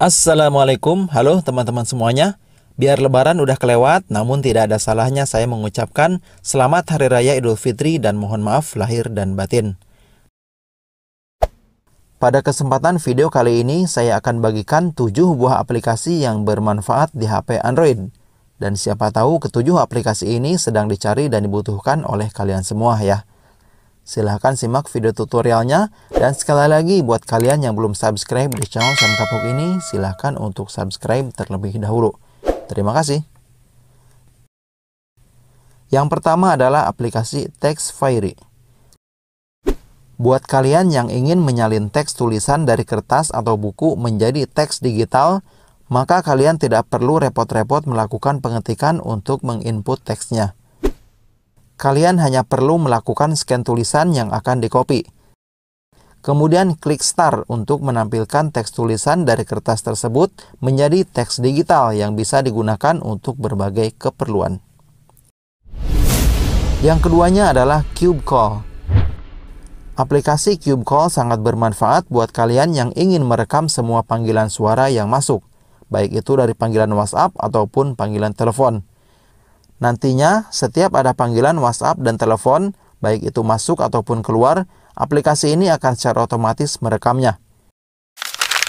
Assalamualaikum, halo teman-teman semuanya. Biar lebaran udah kelewat, namun tidak ada salahnya saya mengucapkan selamat Hari Raya Idul Fitri dan mohon maaf lahir dan batin. Pada kesempatan video kali ini, saya akan bagikan 7 buah aplikasi yang bermanfaat di HP Android. Dan siapa tahu ketujuh aplikasi ini sedang dicari dan dibutuhkan oleh kalian semua ya. Silahkan simak video tutorialnya. Dan sekali lagi buat kalian yang belum subscribe di channel Sam Kapuk ini, silahkan untuk subscribe terlebih dahulu. Terima kasih. Yang pertama adalah aplikasi Text Fairy. Buat kalian yang ingin menyalin teks tulisan dari kertas atau buku menjadi teks digital, maka kalian tidak perlu repot-repot melakukan pengetikan untuk menginput teksnya. Kalian hanya perlu melakukan scan tulisan yang akan dikopi. Kemudian klik start untuk menampilkan teks tulisan dari kertas tersebut menjadi teks digital yang bisa digunakan untuk berbagai keperluan. Yang keduanya adalah Cube Call. Aplikasi Cube Call sangat bermanfaat buat kalian yang ingin merekam semua panggilan suara yang masuk, baik itu dari panggilan WhatsApp ataupun panggilan telepon. Nantinya, setiap ada panggilan WhatsApp dan telepon, baik itu masuk ataupun keluar, aplikasi ini akan secara otomatis merekamnya.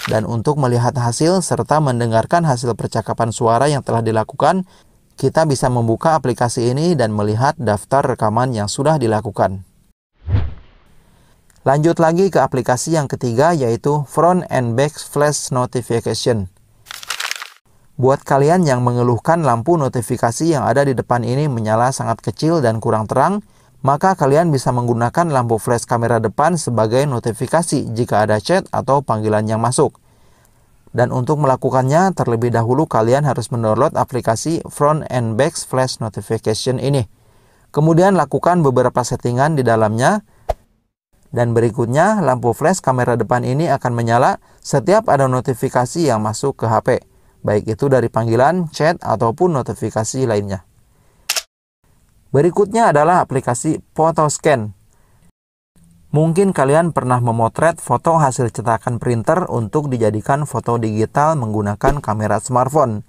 Dan untuk melihat hasil serta mendengarkan hasil percakapan suara yang telah dilakukan, kita bisa membuka aplikasi ini dan melihat daftar rekaman yang sudah dilakukan. Lanjut lagi ke aplikasi yang ketiga yaitu Front and Back Flash Notification. Buat kalian yang mengeluhkan lampu notifikasi yang ada di depan ini menyala sangat kecil dan kurang terang, maka kalian bisa menggunakan lampu flash kamera depan sebagai notifikasi jika ada chat atau panggilan yang masuk. Dan untuk melakukannya, terlebih dahulu kalian harus mendownload aplikasi Front and Back Flash Notification ini. Kemudian lakukan beberapa settingan di dalamnya, dan berikutnya lampu flash kamera depan ini akan menyala setiap ada notifikasi yang masuk ke HP baik itu dari panggilan chat ataupun notifikasi lainnya. Berikutnya adalah aplikasi PhotoScan. Mungkin kalian pernah memotret foto hasil cetakan printer untuk dijadikan foto digital menggunakan kamera smartphone.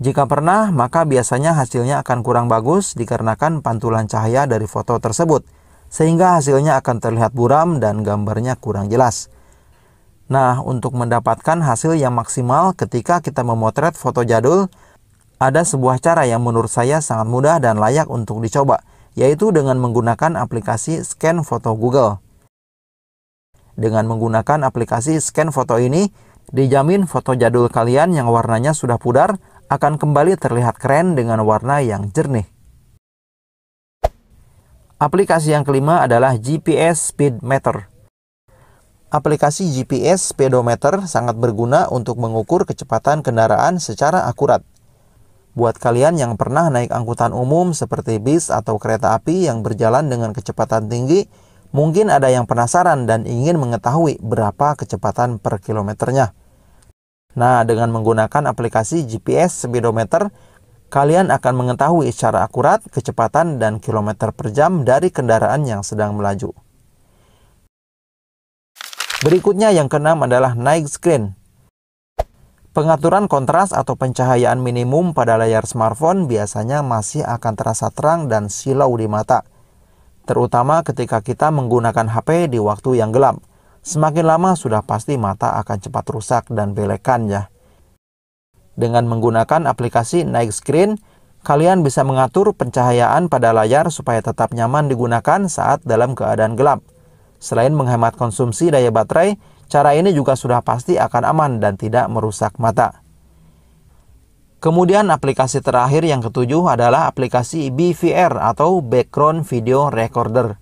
Jika pernah, maka biasanya hasilnya akan kurang bagus dikarenakan pantulan cahaya dari foto tersebut, sehingga hasilnya akan terlihat buram dan gambarnya kurang jelas. Nah, untuk mendapatkan hasil yang maksimal ketika kita memotret foto jadul, ada sebuah cara yang menurut saya sangat mudah dan layak untuk dicoba, yaitu dengan menggunakan aplikasi Scan Foto Google. Dengan menggunakan aplikasi Scan Foto ini, dijamin foto jadul kalian yang warnanya sudah pudar akan kembali terlihat keren dengan warna yang jernih. Aplikasi yang kelima adalah GPS Speed Meter. Aplikasi GPS speedometer sangat berguna untuk mengukur kecepatan kendaraan secara akurat. Buat kalian yang pernah naik angkutan umum seperti bis atau kereta api yang berjalan dengan kecepatan tinggi, mungkin ada yang penasaran dan ingin mengetahui berapa kecepatan per kilometernya. Nah, dengan menggunakan aplikasi GPS speedometer, kalian akan mengetahui secara akurat kecepatan dan kilometer per jam dari kendaraan yang sedang melaju. Berikutnya yang keenam adalah night screen. Pengaturan kontras atau pencahayaan minimum pada layar smartphone biasanya masih akan terasa terang dan silau di mata, terutama ketika kita menggunakan HP di waktu yang gelap. Semakin lama sudah pasti mata akan cepat rusak dan belekan ya. Dengan menggunakan aplikasi Night Screen, kalian bisa mengatur pencahayaan pada layar supaya tetap nyaman digunakan saat dalam keadaan gelap. Selain menghemat konsumsi daya baterai, cara ini juga sudah pasti akan aman dan tidak merusak mata. Kemudian aplikasi terakhir yang ketujuh adalah aplikasi BVR atau Background Video Recorder.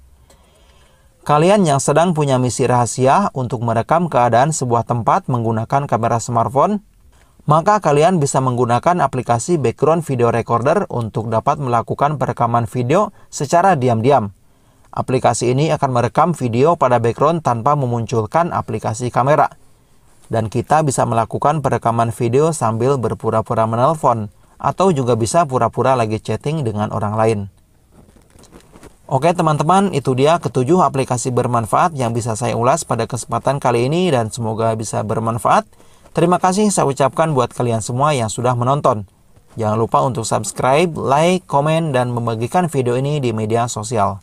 Kalian yang sedang punya misi rahasia untuk merekam keadaan sebuah tempat menggunakan kamera smartphone, maka kalian bisa menggunakan aplikasi Background Video Recorder untuk dapat melakukan perekaman video secara diam-diam. Aplikasi ini akan merekam video pada background tanpa memunculkan aplikasi kamera. Dan kita bisa melakukan perekaman video sambil berpura-pura menelpon atau juga bisa pura-pura lagi chatting dengan orang lain. Oke teman-teman, itu dia ketujuh aplikasi bermanfaat yang bisa saya ulas pada kesempatan kali ini dan semoga bisa bermanfaat. Terima kasih saya ucapkan buat kalian semua yang sudah menonton. Jangan lupa untuk subscribe, like, komen, dan membagikan video ini di media sosial.